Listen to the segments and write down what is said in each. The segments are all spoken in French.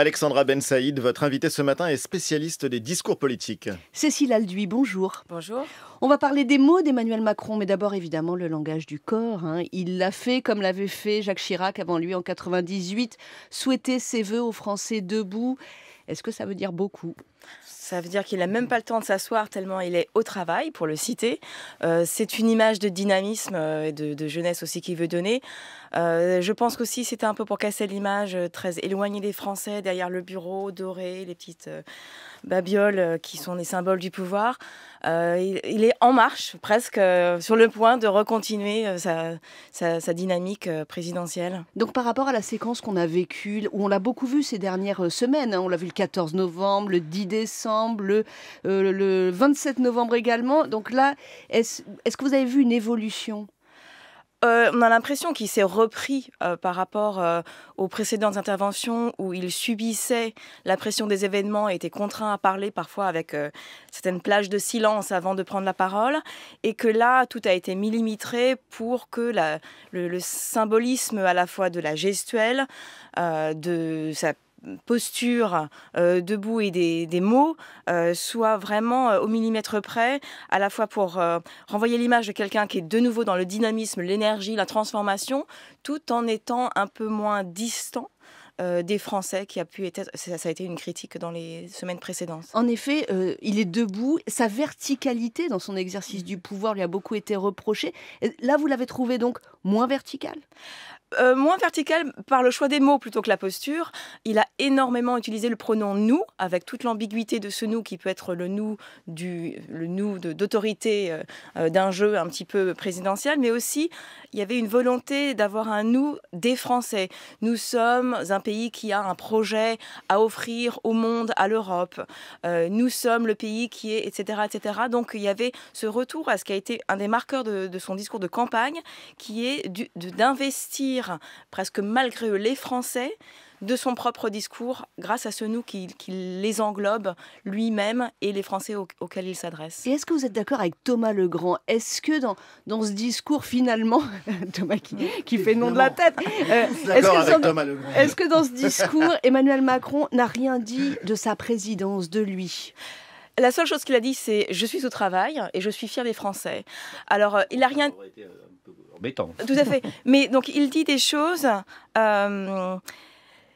Alexandra Ben Saïd, votre invitée ce matin est spécialiste des discours politiques. Cécile Alduy, bonjour. Bonjour. On va parler des mots d'Emmanuel Macron, mais d'abord évidemment le langage du corps. Hein. Il l'a fait comme l'avait fait Jacques Chirac avant lui en 98, souhaiter ses voeux aux Français debout. Est-ce que ça veut dire beaucoup ça veut dire qu'il n'a même pas le temps de s'asseoir tellement il est au travail, pour le citer. Euh, c'est une image de dynamisme euh, et de, jeunesse aussi qu'il veut donner. Euh, je pense qu'aussi c'était un peu pour casser l'image très éloignée des Français, derrière le bureau doré, les petites babioles qui sont des symboles du pouvoir. Il, est en marche, presque, sur le point de recontinuer sa, dynamique présidentielle. Donc par rapport à la séquence qu'on a vécue, où on l'a beaucoup vu ces dernières semaines, hein, on l'a vu le 14 novembre, le 10 décembre, le, 27 euh, novembre également. Donc là, est-ce que vous avez vu une évolution euh, on a l'impression qu'il s'est repris euh, par rapport aux précédentes interventions où il subissait la pression des événements et était contraint à parler parfois avec certaines plages de silence avant de prendre la parole et que là tout a été millimétré pour que le, le, symbolisme à la fois de la gestuelle, de sa posture euh, debout et des, mots euh, soit soient vraiment euh, au millimètre près, à la fois pour renvoyer l'image de quelqu'un qui est de nouveau dans le dynamisme, l'énergie, la transformation, tout en étant un peu moins distant des Français qui a pu être. Ça, a été une critique dans les semaines précédentes. En effet, il est debout. Sa verticalité dans son exercice du pouvoir lui a beaucoup été reprochée. Là, vous l'avez trouvé donc moins vertical euh, moins vertical par le choix des mots plutôt que la posture. Il a énormément utilisé le pronom nous, avec toute l'ambiguïté de ce nous qui peut être le nous du le nous d'autorité euh, euh, d'un jeu un petit peu présidentiel, mais aussi il y avait une volonté d'avoir un nous des Français. Nous sommes un pays qui a un projet à offrir au monde, à l'Europe. nous sommes le pays qui est, etc., etc. Donc il y avait ce retour à ce qui a été un des marqueurs de son discours de campagne, qui est d'investir presque malgré eux les Français de son propre discours grâce à ce nous qui, les englobe lui-même et les Français auxquels il s'adresse. Et est-ce que vous êtes d'accord avec Thomas Legrand Est-ce que dans, dans ce discours finalement, Thomas qui, fait nom de la tête, euh, est-ce que, dans ce discours, Emmanuel Macron n'a rien dit de sa présidence, de lui la seule chose qu'il a dit, c'est je suis au travail et je suis fier des Français. Alors, euh, il n'a rien. Tout à fait. Mais donc il dit des choses. Euh,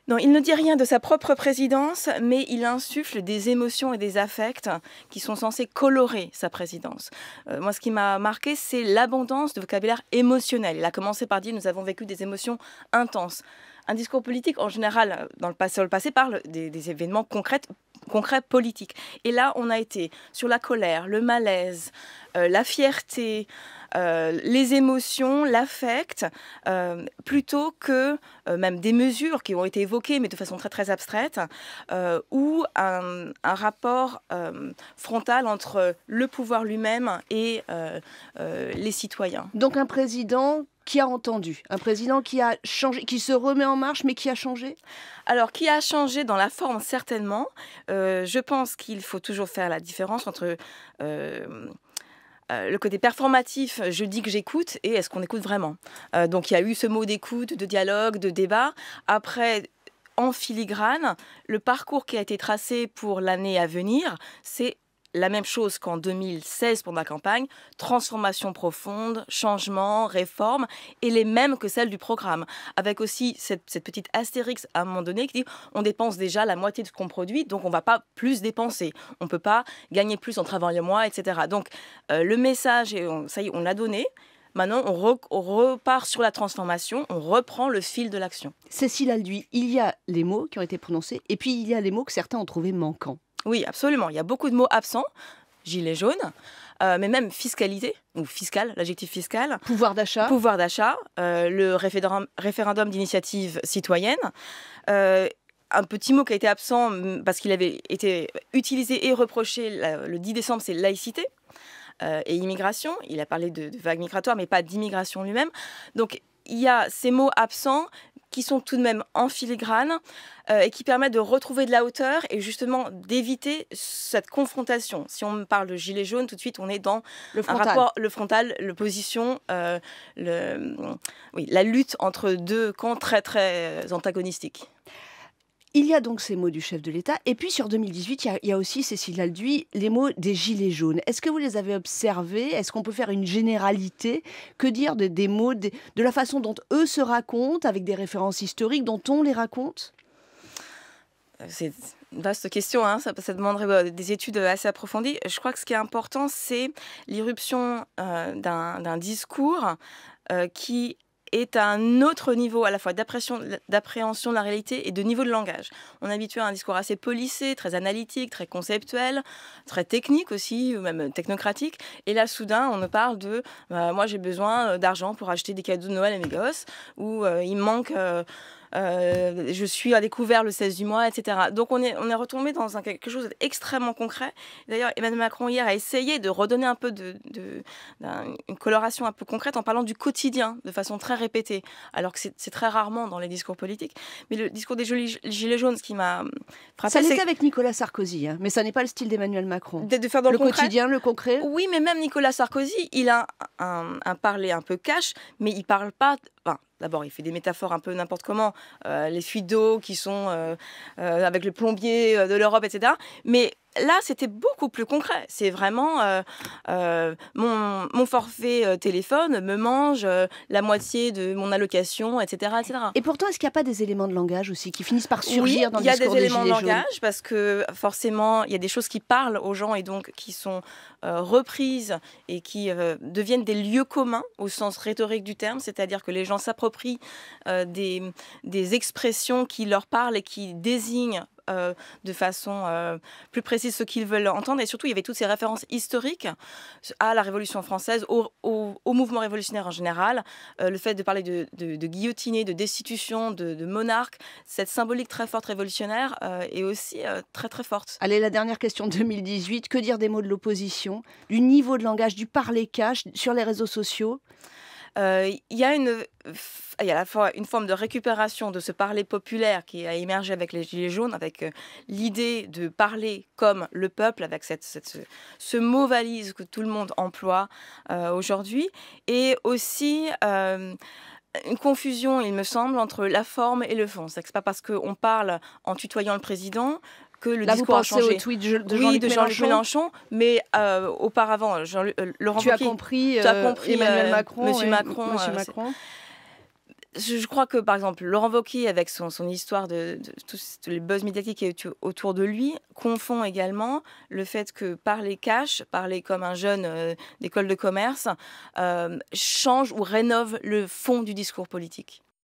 non, il ne dit rien de sa propre présidence, mais il insuffle des émotions et des affects qui sont censés colorer sa présidence. Euh, moi, ce qui m'a marqué, c'est l'abondance de vocabulaire émotionnel. Il a commencé par dire Nous avons vécu des émotions intenses. Un discours politique, en général, dans le passé, le parle des, événements concrets, Concrets politiques Et là, on a été sur la colère, le malaise, euh, la fierté, euh, les émotions, l'affect, euh, plutôt que euh, même des mesures qui ont été évoquées, mais de façon très très abstraite, ou un, rapport frontal entre le pouvoir lui-même et les citoyens. Donc un président qui a entendu, un président qui a changé, qui se remet en marche, mais qui a changé Alors, qui a changé dans la forme, certainement. je pense qu'il faut toujours faire la différence entre euh, le côté performatif, je dis que j'écoute et est-ce qu'on écoute vraiment euh, Donc il y a eu ce mot d'écoute, de dialogue, de débat. Après, en filigrane, le parcours qui a été tracé pour l'année à venir, c'est la même chose qu'en 2016 pour ma campagne, transformation profonde, changement, réforme, et les mêmes que celles du programme. Avec aussi cette, petite astérix à un moment donné qui dit on dépense déjà la moitié de ce qu'on produit, donc on ne va pas plus dépenser. On ne peut pas gagner plus en travaillant moins, etc. Donc euh, le message, ça y est, on l'a donné. Maintenant, on, repart sur la transformation, on reprend le fil de l'action. Cécile Alduy, il y a les mots qui ont été prononcés, et puis il y a les mots que certains ont trouvés manquants. Oui, absolument. Il y a beaucoup de mots absents. Gilet jaune, euh, mais même fiscalité, ou fiscal, l'adjectif fiscal. Pouvoir d'achat. Pouvoir d'achat, euh, le référendum, d'initiative citoyenne. Euh, un petit mot qui a été absent parce qu'il avait été utilisé et reproché le 10 décembre, c'est laïcité et immigration. Il a parlé de, de vagues migratoires, mais pas d'immigration lui-même. Donc il y a ces mots absents, qui sont tout de même en filigrane euh, et qui permettent de retrouver de la hauteur et justement d'éviter cette confrontation. Si on parle de gilet jaune, tout de suite, on est dans le un rapport, le frontal, euh, le position, le, la lutte entre deux camps très très euh, antagonistiques. Il y a donc ces mots du chef de l'État. Et puis sur 2018, il y, a, aussi, Cécile Alduy, les mots des Gilets jaunes. Est-ce que vous les avez observés Est-ce qu'on peut faire une généralité Que dire des mots, de, la façon dont eux se racontent, avec des références historiques, dont on les raconte C'est une vaste question, hein. ça, demanderait euh, des études assez approfondies. Je crois que ce qui est important, c'est l'irruption euh, d'un discours euh, qui est à un autre niveau à la fois d'appréhension de la réalité et de niveau de langage. On est habitué à un discours assez policé, très analytique, très conceptuel, très technique aussi, ou même technocratique. Et là, soudain, on nous parle de bah, moi j'ai besoin euh, d'argent pour acheter des cadeaux de Noël à mes gosses, ou euh, il manque euh, euh, je suis à découvert le 16 du mois, etc. Donc on est, on est retombé dans quelque chose d'extrêmement concret. D'ailleurs, Emmanuel Macron hier a essayé de redonner un peu de, une coloration un peu concrète en parlant du quotidien de façon très répétée, alors que c'est très rarement dans les discours politiques. Mais le discours des gilets jaunes, ce qui m'a frappé, ça l'était avec Nicolas Sarkozy, hein, mais ça n'est pas le style d'Emmanuel Macron. De, faire dans le, quotidien, le concret. Oui, mais même Nicolas Sarkozy, il a un, un parler un peu cash, mais il parle pas. D'abord, il fait des métaphores un peu n'importe comment, euh, les fuites d'eau qui sont euh, euh, avec le plombier de l'Europe, etc. Mais là, c'était beaucoup plus concret. C'est vraiment euh, euh, mon, forfait euh, téléphone me mange la moitié de mon allocation, etc. Et pourtant, est-ce qu'il n'y a pas des éléments de langage aussi qui finissent par surgir dans le discours Il y a des éléments de langage parce que forcément, il y a des choses qui parlent aux gens et donc qui sont reprises et qui deviennent des lieux communs au sens rhétorique du terme, c'est-à-dire que les gens s'approprient des expressions qui leur parlent et qui désignent euh, de façon euh, plus précise ce qu'ils veulent entendre. Et surtout, il y avait toutes ces références historiques à la Révolution française, au, mouvement révolutionnaire en général. Euh, le fait de parler de, guillotiner, de destitution, de, de cette symbolique très forte révolutionnaire est aussi très très forte. Allez, la dernière question de 2018. Que dire des mots de l'opposition, du niveau de langage, du parler cash sur les réseaux sociaux euh, il y a une il y a à la fois une forme de récupération de ce parler populaire qui a émergé avec les Gilets jaunes, avec euh, l'idée de parler comme le peuple, avec cette, ce mot valise que tout le monde emploie euh, aujourd'hui, et aussi... une confusion, il me semble, entre la forme et le fond. C'est pas parce qu'on parle en tutoyant le président que le discours a changé. au tweet de Jean-Luc oui, Mélenchon. mais euh, auparavant, Jean euh, Laurent tu as compris, tu as euh, compris Emmanuel Macron, Monsieur Macron, Macron je crois que, par exemple, Laurent Wauquiez, avec son, histoire de, tous les buzz médiatiques autour de lui, confond également le fait que parler cash, parler comme un jeune d'école de commerce, change ou rénove le fond du discours politique.